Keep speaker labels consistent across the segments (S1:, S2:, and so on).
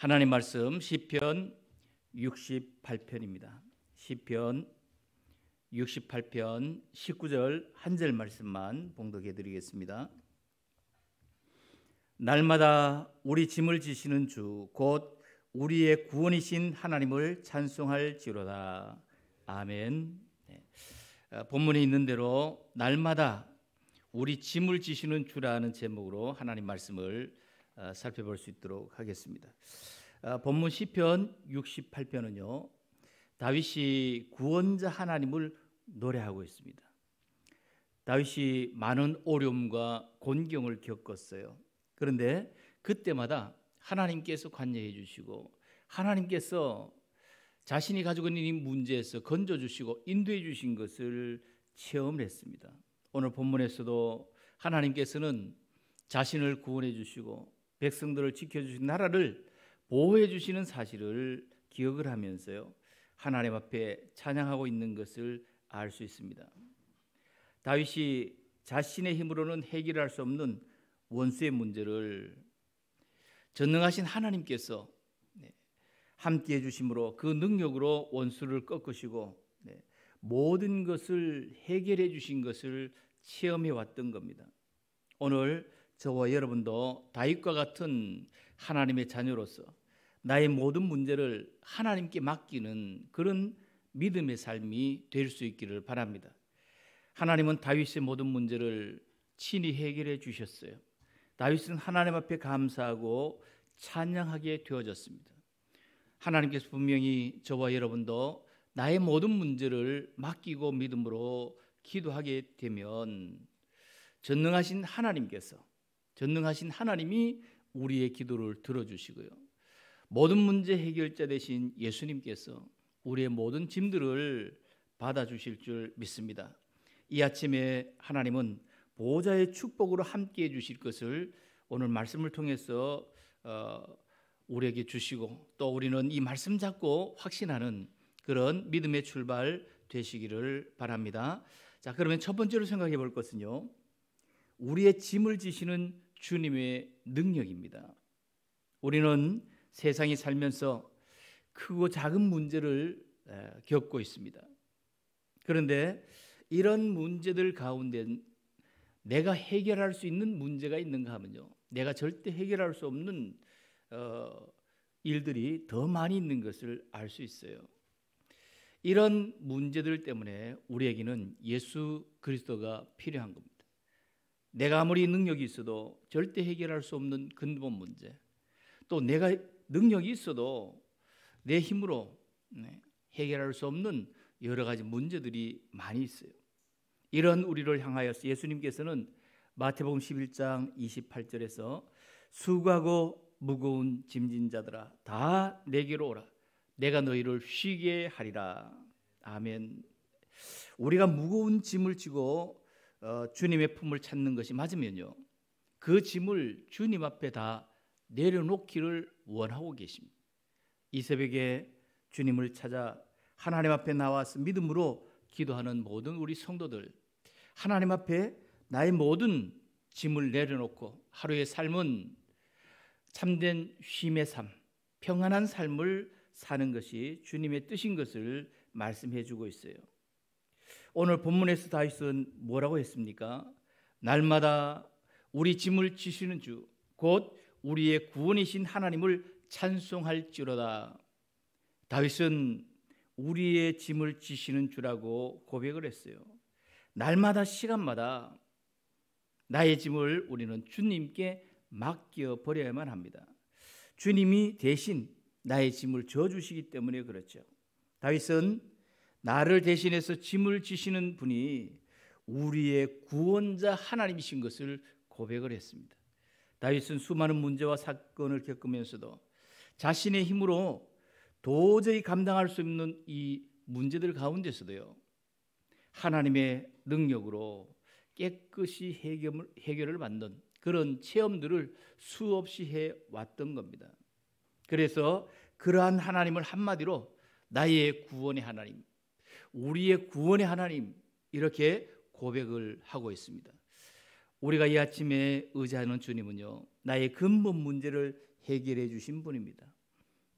S1: 하나님 말씀 시편 68편입니다. 시편 68편 19절 한 절 말씀만 봉독해 드리겠습니다. 날마다 우리 짐을 지시는 주 곧 우리의 구원이신 하나님을 찬송할지로다. 아멘. 네. 어, 본문에 있는 대로 날마다 우리 짐을 지시는 주라는 제목으로 하나님 말씀을 아, 살펴볼 수 있도록 하겠습니다. 아, 본문 시편 68편은요. 다윗이 구원자 하나님을 노래하고 있습니다. 다윗이 많은 어려움과 곤경을 겪었어요. 그런데 그때마다 하나님께서 관여해 주시고 하나님께서 자신이 가지고 있는 이 문제에서 건져 주시고 인도해 주신 것을 체험했습니다. 오늘 본문에서도 하나님께서는 자신을 구원해 주시고 백성들을 지켜주신 나라를 보호해 주시는 사실을 기억을 하면서요 하나님 앞에 찬양하고 있는 것을 알 수 있습니다. 다윗이 자신의 힘으로는 해결할 수 없는 원수의 문제를 전능하신 하나님께서 네, 함께 해주심으로 그 능력으로 원수를 꺾으시고 네, 모든 것을 해결해 주신 것을 체험해 왔던 겁니다. 오늘 저와 여러분도 다윗과 같은 하나님의 자녀로서 나의 모든 문제를 하나님께 맡기는 그런 믿음의 삶이 될 수 있기를 바랍니다. 하나님은 다윗의 모든 문제를 친히 해결해 주셨어요. 다윗은 하나님 앞에 감사하고 찬양하게 되어졌습니다. 하나님께서 분명히 저와 여러분도 나의 모든 문제를 맡기고 믿음으로 기도하게 되면 전능하신 하나님께서 전능하신 하나님이 우리의 기도를 들어주시고요. 모든 문제 해결자 되신 예수님께서 우리의 모든 짐들을 받아주실 줄 믿습니다. 이 아침에 하나님은 보호자의 축복으로 함께 해주실 것을 오늘 말씀을 통해서 어, 우리에게 주시고 또 우리는 이 말씀 잡고 확신하는 그런 믿음의 출발 되시기를 바랍니다. 자, 그러면 첫 번째로 생각해 볼 것은요. 우리의 짐을 지시는 주님의 능력입니다. 우리는 세상에 살면서 크고 작은 문제를 겪고 있습니다. 그런데 이런 문제들 가운데 내가 해결할 수 있는 문제가 있는가 하면요. 내가 절대 해결할 수 없는 어, 일들이 더 많이 있는 것을 알 수 있어요. 이런 문제들 때문에 우리에게는 예수 그리스도가 필요한 겁니다. 내가 아무리 능력이 있어도 절대 해결할 수 없는 근본 문제. 또 내가 능력이 있어도 내 힘으로 네, 해결할 수 없는 여러 가지 문제들이 많이 있어요. 이런 우리를 향하여 예수님께서는 마태복음 11장 28절에서 수고하고 무거운 짐진 자들아 다 내게로 오라 내가 너희를 쉬게 하리라. 아멘. 우리가 무거운 짐을 지고 어, 주님의 품을 찾는 것이 맞으면요. 그 짐을 주님 앞에 다 내려놓기를 원하고 계십니다. 이세벽에 주님을 찾아 하나님 앞에 나와서 믿음으로 기도하는 모든 우리 성도들 하나님 앞에 나의 모든 짐을 내려놓고 하루의 삶은 참된 쉼의 삶, 평안한 삶을 사는 것이 주님의 뜻인 것을 말씀해 주고 있어요. 오늘 본문에서 다윗은 뭐라고 했습니까? 날마다 우리 짐을 지시는 주 곧 우리의 구원이신 하나님을 찬송할지로다. 다윗은 우리의 짐을 지시는 주라고 고백을 했어요. 날마다 시간마다 나의 짐을 우리는 주님께 맡겨 버려야만 합니다. 주님이 대신 나의 짐을 져 주시기 때문에 그렇죠. 다윗은 나를 대신해서 짐을 지시는 분이 우리의 구원자 하나님이신 것을 고백을 했습니다. 다윗은 수많은 문제와 사건을 겪으면서도 자신의 힘으로 도저히 감당할 수 없는 이 문제들 가운데서도요. 하나님의 능력으로 깨끗이 해결을, 해결을 만든 그런 체험들을 수없이 해 왔던 겁니다. 그래서 그러한 하나님을 한마디로 나의 구원의 하나님, 우리의 구원의 하나님 이렇게 고백을 하고 있습니다. 우리가 이 아침에 의지하는 주님은요. 나의 근본 문제를 해결해 주신 분입니다.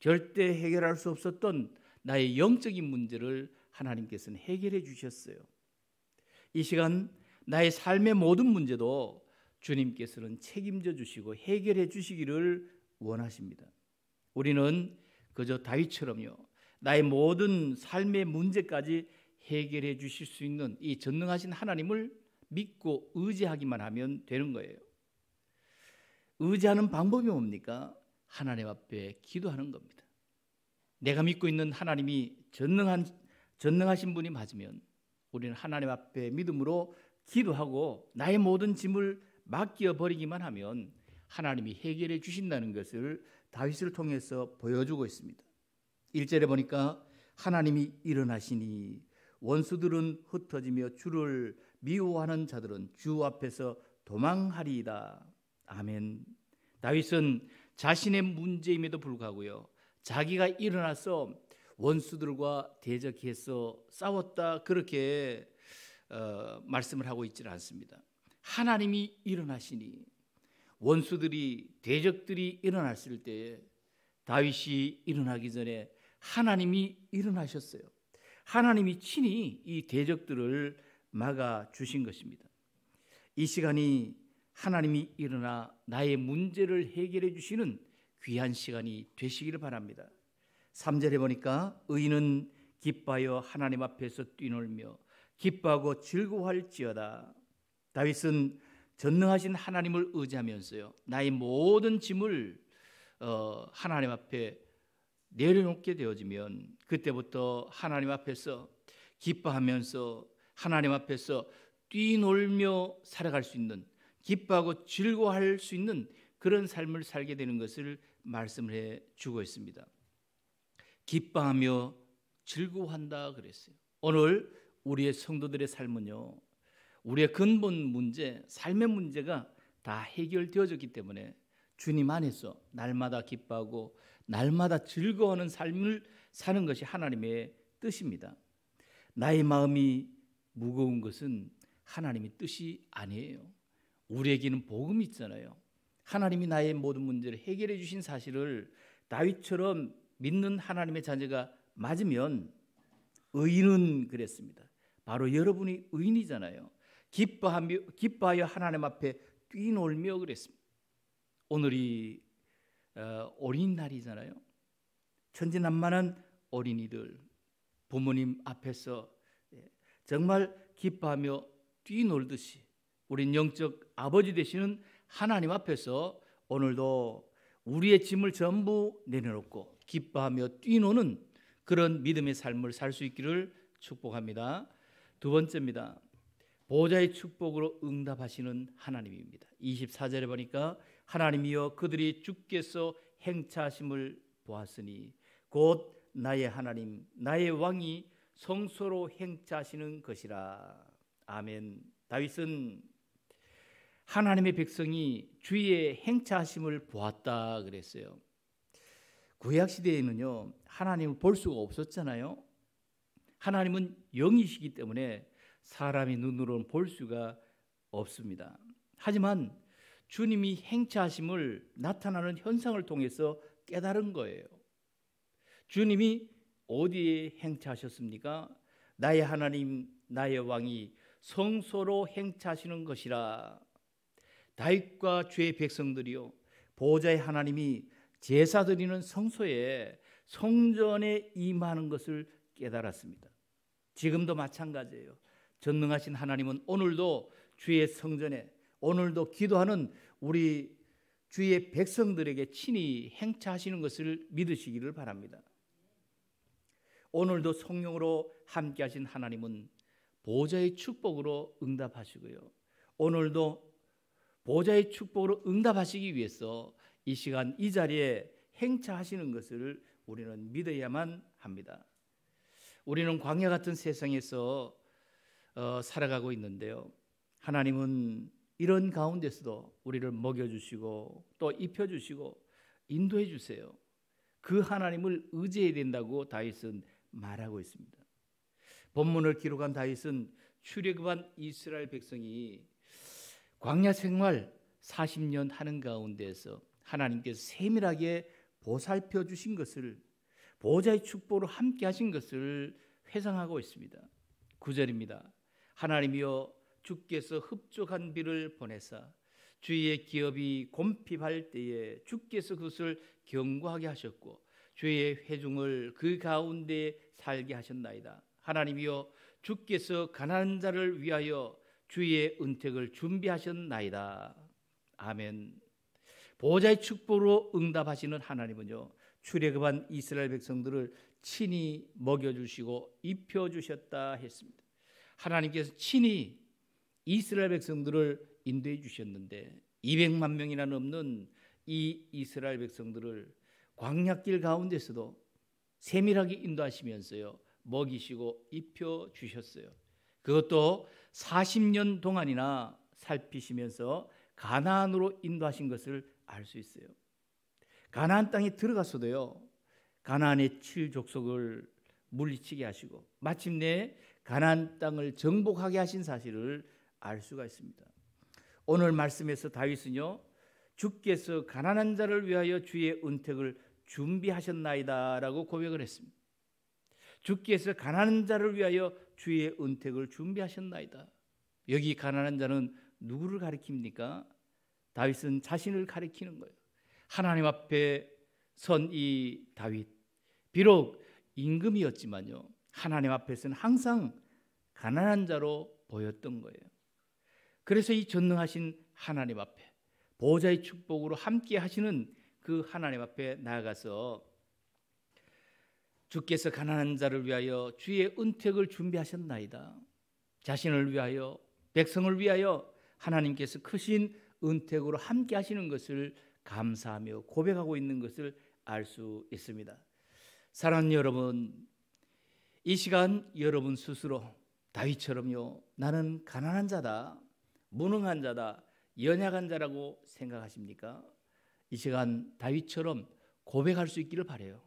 S1: 절대 해결할 수 없었던 나의 영적인 문제를 하나님께서는 해결해 주셨어요. 이 시간 나의 삶의 모든 문제도 주님께서는 책임져 주시고 해결해 주시기를 원하십니다. 우리는 그저 다윗처럼요. 나의 모든 삶의 문제까지 해결해 주실 수 있는 이 전능하신 하나님을 믿고 의지하기만 하면 되는 거예요. 의지하는 방법이 뭡니까? 하나님 앞에 기도하는 겁니다. 내가 믿고 있는 하나님이 전능한 전능하신 분이 맞으면 우리는 하나님 앞에 믿음으로 기도하고 나의 모든 짐을 맡겨 버리기만 하면 하나님이 해결해 주신다는 것을 다윗을 통해서 보여주고 있습니다. 1절에 보니까 하나님이 일어나시니 원수들은 흩어지며 주를 미워하는 자들은 주 앞에서 도망하리이다. 아멘. 다윗은 자신의 문제임에도 불구하고요. 자기가 일어나서 원수들과 대적해서 싸웠다 그렇게 어, 말씀을 하고 있지 않습니다. 하나님이 일어나시니 원수들이 대적들이 일어났을 때 다윗이 일어나기 전에 하나님이 일어나셨어요. 하나님이 친히 이 대적들을 막아 주신 것입니다. 이 시간이 하나님이 일어나 나의 문제를 해결해 주시는 귀한 시간이 되시기를 바랍니다. 3절에 보니까 의인은 기뻐하여 하나님 앞에서 뛰놀며 기뻐하고 즐거워할지어다. 다윗은 전능하신 하나님을 의지하면서요. 나의 모든 짐을 어, 하나님 앞에 내려놓게 되어지면 그때부터 하나님 앞에서 기뻐하면서 하나님 앞에서 뛰놀며 살아갈 수 있는 기뻐하고 즐거워할 수 있는 그런 삶을 살게 되는 것을 말씀을 해 주고 있습니다. 기뻐하며 즐거워한다 그랬어요. 오늘 우리의 성도들의 삶은요. 우리의 근본 문제, 삶의 문제가 다 해결되어졌기 때문에 주님 안에서 날마다 기뻐하고 날마다 즐거워하는 삶을 사는 것이 하나님의 뜻입니다. 나의 마음이 무거운 것은 하나님의 뜻이 아니에요. 우리에게는 복음이 있잖아요. 하나님이 나의 모든 문제를 해결해 주신 사실을 다윗처럼 믿는 하나님의 자녀가 맞으면 의인은 그랬습니다. 바로 여러분이 의인이잖아요. 기뻐하며 기뻐하여 하나님 앞에 뛰놀며 그랬습니다. 오늘이 어, 린날이잖아요 천진난만한 어린이들 부모님 앞에서 예, 정말 기뻐하며 뛰놀듯이 우린 영적 아버지 되시는 하나님 앞에서 오늘도 우리의 짐을 전부 내려놓고 기뻐하며 뛰노는 그런 믿음의 삶을 살 수 있기를 축복합니다. 두 번째입니다. 보좌의 축복으로 응답하시는 하나님입니다. 24절에 보니까 하나님이여 그들이 주께서 행차심을 보았으니 곧 나의 하나님 나의 왕이 성소로 행차하시는 것이라 아멘 다윗은 하나님의 백성이 주의 행차하심을 보았다 그랬어요 구약 시대에는요 하나님을 볼 수가 없었잖아요 하나님은 영이시기 때문에 사람의 눈으로는 볼 수가 없습니다 하지만 주님이 행차하심을 나타나는 현상을 통해서 깨달은 거예요. 주님이 어디에 행차하셨습니까? 나의 하나님, 나의 왕이 성소로 행차하시는 것이라. 다윗과 주의 백성들이요 보좌의 하나님이 제사 드리는 성소에 성전에 임하는 것을 깨달았습니다. 지금도 마찬가지예요. 전능하신 하나님은 오늘도 주의 성전에 오늘도 기도하는 우리 주의 백성들에게 친히 행차하시는 것을 믿으시기를 바랍니다. 오늘도 성령으로 함께하신 하나님은 보좌의 축복으로 응답하시고요. 오늘도 보좌의 축복으로 응답하시기 위해서 이 시간 이 자리에 행차하시는 것을 우리는 믿어야만 합니다. 우리는 광야 같은 세상에서 어, 살아가고 있는데요. 하나님은 이런 가운데서도 우리를 먹여주시고 또 입혀주시고 인도해 주세요. 그 하나님을 의지해야 된다고 다윗은 말하고 있습니다. 본문을 기록한 다윗은 출애굽한 이스라엘 백성이 광야 생활 40년 하는 가운데서 하나님께서 세밀하게 보살펴 주신 것을 보좌의 축복으로 함께 하신 것을 회상하고 있습니다. 9절입니다. 하나님이여 주께서 흡족한 비를 보내사 주의 기업이 곰핍할 때에 주께서 그것을 경고하게 하셨고 주의 회중을 그 가운데 살게 하셨나이다. 하나님이여 주께서 가난한 자를 위하여 주의 은택을 준비하셨나이다. 아멘. 보좌의 축복으로 응답하시는 하나님은요. 출애굽한 이스라엘 백성들을 친히 먹여 주시고 입혀 주셨다 했습니다. 하나님께서 친히 이스라엘 백성들을 인도해 주셨는데 200만 명이나 넘는 이 이스라엘 백성들을 광약길 가운데서도 세밀하게 인도하시면서요 먹이시고 입혀 주셨어요. 그것도 40년 동안이나 살피시면서 가나안으로 인도하신 것을 알 수 있어요. 가나안 땅에 들어가서도요. 가나안의 칠족속을 물리치게 하시고 마침내 가나안 땅을 정복하게 하신 사실을 알 수가 있습니다. 오늘 말씀에서 다윗은요 주께서 가난한 자를 위하여 주의 은택을 준비하셨나이다라고 고백을 했습니다. 주께서 가난한 자를 위하여 주의 은택을 준비하셨나이다. 여기 가난한 자는 누구를 가리킵니까? 다윗은 자신을 가리키는 거예요. 하나님 앞에 선 이 다윗 비록 임금이었지만요. 하나님 앞에서는 항상 가난한 자로 보였던 거예요. 그래서 이 전능하신 하나님 앞에 보좌의 축복으로 함께 하시는 그 하나님 앞에 나아가서 주께서 가난한 자를 위하여 주의 은택을 준비하셨나이다. 자신을 위하여 백성을 위하여 하나님께서 크신 은택으로 함께 하시는 것을 감사하며 고백하고 있는 것을 알 수 있습니다. 사랑하는 여러분, 이 시간 여러분 스스로 다윗처럼요. 나는 가난한 자다. 무능한 자다, 연약한 자라고 생각하십니까? 이 시간 다윗처럼 고백할 수 있기를 바래요.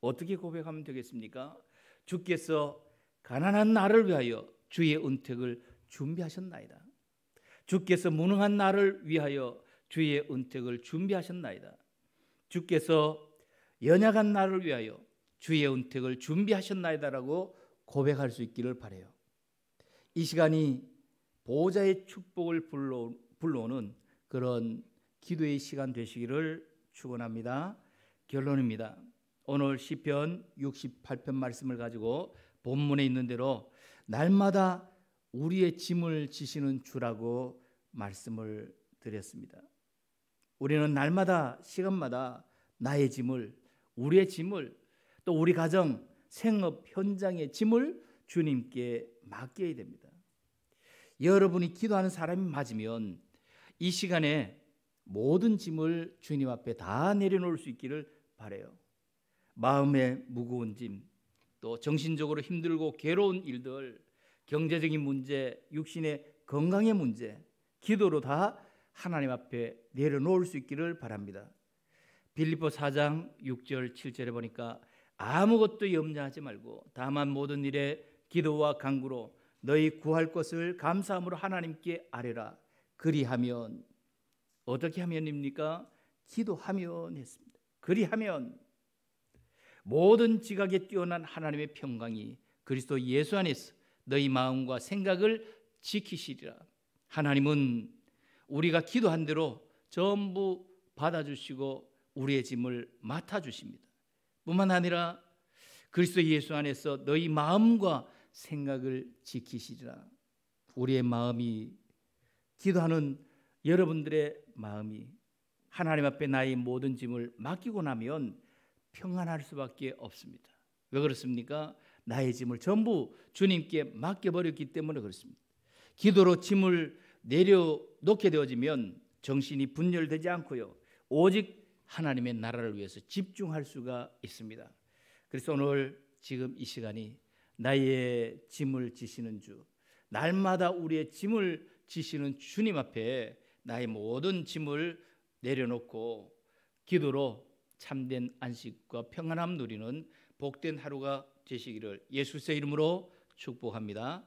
S1: 어떻게 고백하면 되겠습니까? 주께서 가난한 나를 위하여 주의 은택을 준비하셨나이다. 주께서 무능한 나를 위하여 주의 은택을 준비하셨나이다. 주께서 연약한 나를 위하여 주의 은택을 준비하셨나이다라고 고백할 수 있기를 바래요. 이 시간이 보호자의 축복을 불러, 불러오는 그런 기도의 시간 되시기를 축원합니다. 결론입니다. 오늘 시편 68편 말씀을 가지고 본문에 있는 대로 날마다 우리의 짐을 지시는 주라고 말씀을 드렸습니다. 우리는 날마다 시간마다 나의 짐을 우리의 짐을 또 우리 가정 생업 현장의 짐을 주님께 맡겨야 됩니다. 여러분이 기도하는 사람이 맞으면 이 시간에 모든 짐을 주님 앞에 다 내려놓을 수 있기를 바래요. 마음의 무거운 짐, 또 정신적으로 힘들고 괴로운 일들, 경제적인 문제, 육신의 건강의 문제, 기도로 다 하나님 앞에 내려놓을 수 있기를 바랍니다. 빌립보 4장 6절 7절에 보니까 아무것도 염려하지 말고 다만 모든 일에 기도와 간구로 너희 구할 것을 감사함으로 하나님께 아뢰라. 그리하면 어떻게 하면입니까? 기도하면 했습니다. 그리하면 모든 지각에 뛰어난 하나님의 평강이 그리스도 예수 안에서 너희 마음과 생각을 지키시리라. 하나님은 우리가 기도한 대로 전부 받아주시고 우리의 짐을 맡아주십니다. 뿐만 아니라 그리스도 예수 안에서 너희 마음과 생각을 지키시리라. 우리의 마음이 기도하는 여러분들의 마음이 하나님 앞에 나의 모든 짐을 맡기고 나면 평안할 수밖에 없습니다. 왜 그렇습니까? 나의 짐을 전부 주님께 맡겨버렸기 때문에 그렇습니다. 기도로 짐을 내려놓게 되어지면 정신이 분열되지 않고요. 오직 하나님의 나라를 위해서 집중할 수가 있습니다. 그래서 오늘 지금 이 시간이 나의 짐을 지시는 주, 날마다 우리의 짐을 지시는 주님 앞에 나의 모든 짐을 내려놓고 기도로 참된 안식과 평안함 누리는 복된 하루가 되시기를 예수의 이름으로 축복합니다.